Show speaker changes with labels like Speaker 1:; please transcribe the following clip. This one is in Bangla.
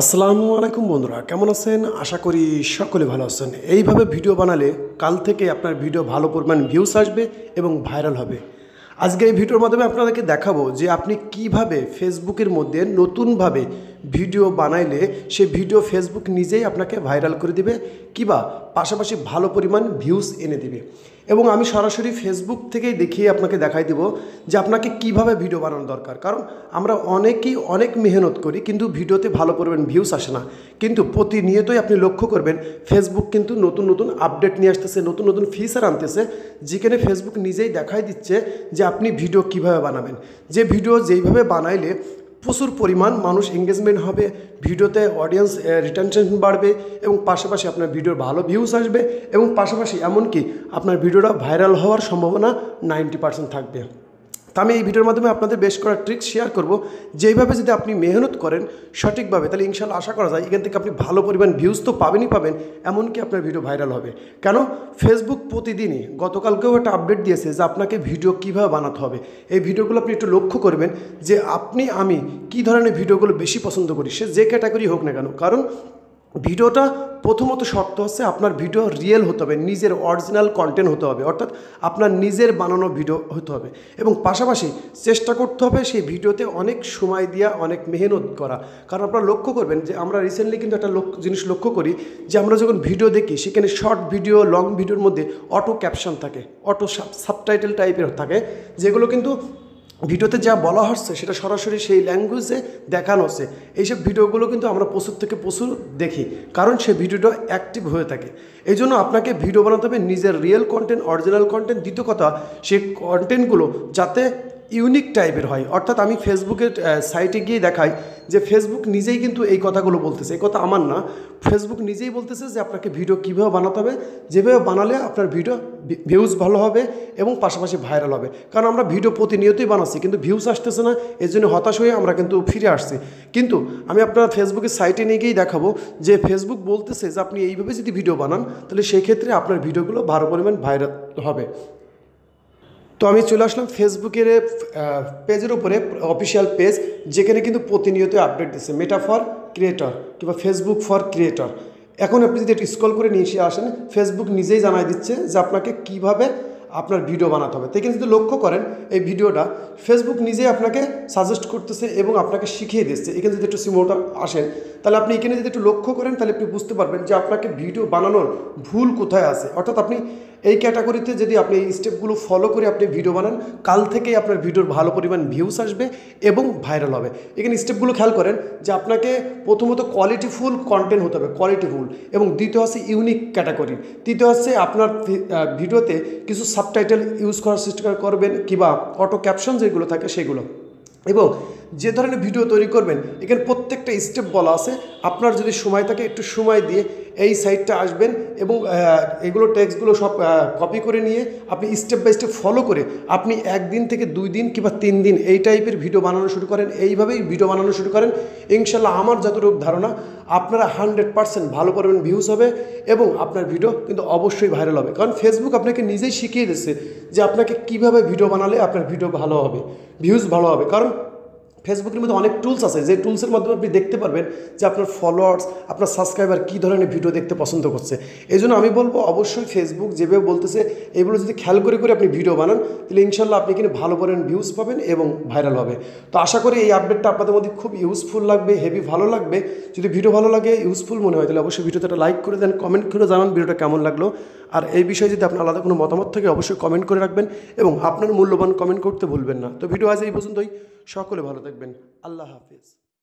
Speaker 1: আসসালামু আলাইকুম বন্ধুরা কেমন আছেন আশা করি সকলে ভালো আছেন এইভাবে ভিডিও বানালে কাল থেকে আপনার ভিডিও ভালো পরিমাণ ভিউস আসবে এবং ভাইরাল হবে আজকে এই ভিডিওর মাধ্যমে আপনাদেরকে দেখাবো যে আপনি কিভাবে ফেসবুকের মধ্যে নতুনভাবে ভিডিও বানাইলে সে ভিডিও ফেসবুক নিজেই আপনাকে ভাইরাল করে দিবে কিবা পাশাপাশি ভালো পরিমাণ ভিউস এনে দিবে এবং আমি সরাসরি ফেসবুক থেকেই দেখিয়ে আপনাকে দেখাই দেব যে আপনাকে কিভাবে ভিডিও বানানো দরকার কারণ আমরা অনেকেই অনেক মেহনত করি কিন্তু ভিডিওতে ভালো পরিমাণ ভিউস আসে না কিন্তু প্রতিনিয়তই আপনি লক্ষ্য করবেন ফেসবুক কিন্তু নতুন নতুন আপডেট নিয়ে আসতেছে নতুন নতুন ফিচার আনতেছে যেখানে ফেসবুক নিজেই দেখাই দিচ্ছে যে আপনি ভিডিও কিভাবে বানাবেন যে ভিডিও যেইভাবে বানাইলে প্রচুর পরিমাণ মানুষ এঙ্গেজমেন্ট হবে ভিডিওতে অডিয়েন্স রিটেনশন বাড়বে এবং পাশাপাশি আপনার ভিডিওর ভালো ভিউজ আসবে এবং পাশাপাশি এমনকি আপনার ভিডিওটা ভাইরাল হওয়ার সম্ভাবনা নাইনটি পার্সেন্ট থাকবে তা আমি এই ভিডিওর মাধ্যমে আপনাদের বেশ করা ট্রিক্স শেয়ার করব যেইভাবে যদি আপনি মেহনত করেন সঠিকভাবে তাহলে ইনশাল্লাহ আশা করা যায় এখান থেকে আপনি ভালো পরিমাণ ভিউজ তো পাবেনই পাবেন এমনকি আপনার ভিডিও ভাইরাল হবে কেন ফেসবুক প্রতিদিনই গতকালকেও একটা আপডেট দিয়েছে যে আপনাকে ভিডিও কীভাবে বানাতে হবে এই ভিডিওগুলো আপনি একটু লক্ষ্য করবেন যে আপনি আমি কি ধরনের ভিডিওগুলো বেশি পছন্দ করি সে যে ক্যাটাগরি হোক না কেন কারণ ভিডিওটা প্রথমত শর্ত হচ্ছে আপনার ভিডিও রিয়েল হতে হবে নিজের অরিজিনাল কন্টেন্ট হতে হবে অর্থাৎ আপনার নিজের বানানো ভিডিও হতে হবে এবং পাশাপাশি চেষ্টা করতে হবে সেই ভিডিওতে অনেক সময় দিয়া অনেক মেহনত করা কারণ আপনারা লক্ষ্য করবেন যে আমরা রিসেন্টলি কিন্তু একটা জিনিস লক্ষ্য করি যে আমরা যখন ভিডিও দেখি সেখানে শর্ট ভিডিও লং ভিডিওর মধ্যে অটো ক্যাপশন থাকে অটো সাবটাইটেল টাইপের থাকে যেগুলো কিন্তু ভিডিওতে যা বলা হচ্ছে সেটা সরাসরি সেই ল্যাঙ্গুয়েজে দেখানো হচ্ছে এইসব ভিডিওগুলো কিন্তু আমরা প্রচুর থেকে প্রচুর দেখি কারণ সেই ভিডিওটা অ্যাক্টিভ হয়ে থাকে এই জন্য আপনাকে ভিডিও বানাতে হবে নিজের রিয়েল কন্টেন্ট অরিজিনাল কন্টেন্ট দ্বিতীয় কথা সেই কন্টেন্টগুলো যাতে ইউনিক টাইপের হয় অর্থাৎ আমি ফেসবুকের সাইটে গিয়ে দেখাই যে ফেসবুক নিজেই কিন্তু এই কথাগুলো বলতেছে এই কথা আমার না ফেসবুক নিজেই বলতেছে যে আপনাকে ভিডিও কীভাবে বানাতে হবে যেভাবে বানালে আপনার ভিডিও ভিউজ ভালো হবে এবং পাশাপাশি ভাইরাল হবে কারণ আমরা ভিডিও প্রতিনিয়তই বানাচ্ছি কিন্তু ভিউজ আসতেছে না এর জন্য হতাশ হয়ে আমরা কিন্তু ফিরে আসছি কিন্তু আমি আপনার ফেসবুকের সাইটে নিয়ে গিয়েই দেখাবো যে ফেসবুক বলতেছে যে আপনি এইভাবে যদি ভিডিও বানান তাহলে সেই ক্ষেত্রে আপনার ভিডিওগুলো ভালো পরিমাণ ভাইরাল হবে তো আমি চলে আসলাম ফেসবুকের পেজের উপরে অফিসিয়াল পেজ যেখানে কিন্তু প্রতিনিয়ত আপডেট দিচ্ছে মেটা ফর ক্রিয়েটর কিংবা ফেসবুক ফর ক্রিয়েটর এখন আপনি যদি একটু স্কল করে নিয়ে এসে আসেন ফেসবুক নিজেই জানাই দিচ্ছে যে আপনাকে কিভাবে আপনার ভিডিও বানাতে হবে তাই যদি লক্ষ্য করেন এই ভিডিওটা ফেসবুক নিজেই আপনাকে সাজেস্ট করতেছে এবং আপনাকে শিখিয়ে দিচ্ছে এখানে যদি একটু সিমোটা আসেন তাহলে আপনি এখানে যদি একটু লক্ষ্য করেন তাহলে আপনি বুঝতে পারবেন যে আপনাকে ভিডিও বানানোর ভুল কোথায় আছে অর্থাৎ আপনি এই ক্যাটাগরিতে যদি আপনি এই স্টেপগুলো ফলো করে আপনি ভিডিও বানান কাল থেকেই আপনার ভিডিওর ভালো পরিমাণ ভিউস আসবে এবং ভাইরাল হবে এখানে স্টেপগুলো খেয়াল করেন যে আপনাকে প্রথমত কোয়ালিটিফুল কন্টেন্ট হতে হবে কোয়ালিটিফুল এবং দ্বিতীয় হচ্ছে ইউনিক ক্যাটাগরি তৃতীয় হচ্ছে আপনার ভিডিওতে কিছু সাবটাইটেল ইউজ করার চেষ্টা করবেন কিংবা অটো ক্যাপশন যেগুলো থাকে সেগুলো এবং যে ধরনের ভিডিও তৈরি করবেন এখানে প্রত্যেকটা স্টেপ বলা আছে আপনার যদি সময় থাকে একটু সময় দিয়ে এই সাইটটা আসবেন এবং এগুলো টেক্সটগুলো সব কপি করে নিয়ে আপনি স্টেপ বাই স্টেপ ফলো করে আপনি একদিন থেকে দুই দিন কিংবা তিন দিন এই টাইপের ভিডিও বানানো শুরু করেন এইভাবেই ভিডিও বানানো শুরু করেন ইনশাল্লাহ আমার যতটুকু ধারণা আপনারা হান্ড্রেড পার্সেন্ট ভালো করবেন ভিউজ হবে এবং আপনার ভিডিও কিন্তু অবশ্যই ভাইরাল হবে কারণ ফেসবুক আপনাকে নিজেই শিখিয়ে দিচ্ছে যে আপনাকে কিভাবে ভিডিও বানালে আপনার ভিডিও ভালো হবে ভিউজ ভালো হবে কারণ ফেসবুকের মধ্যে অনেক টুলস আছে যে টুলসের মাধ্যমে আপনি দেখতে পারবেন যে আপনার ফলোয়ার্স আপনার সাবস্ক্রাইবার কী ধরনের ভিডিও দেখতে পছন্দ করছে এই জন্য আমি বলবো অবশ্যই ফেসবুক যেভাবে বলতেছে এগুলো যদি খেয়াল করে করে আপনি ভিডিও বানান তাহলে ইনশাল্লাহ আপনি কিন্তু ভালো করেন ভিউজ পাবেন এবং ভাইরাল হবে তো আশা করি এই আপডেটটা আপনাদের মধ্যে খুব ইউজফুল লাগবে হেভি ভালো লাগবে যদি ভিডিও ভালো লাগে ইউজফুল মনে হয় তাহলে অবশ্যই ভিডিওতে একটা লাইক করে দেন কমেন্ট করে জানান ভিডিওটা কেমন লাগলো আর এই বিষয়ে যদি আপনার আলাদা কোনো মতামত থাকে অবশ্যই কমেন্ট করে রাখবেন এবং আপনার মূল্যবান কমেন্ট করতে ভুলবেন না তো ভিডিও আজ এই পর্যন্তই সকলে ভালো থাকবেন আল্লাহ হাফিজ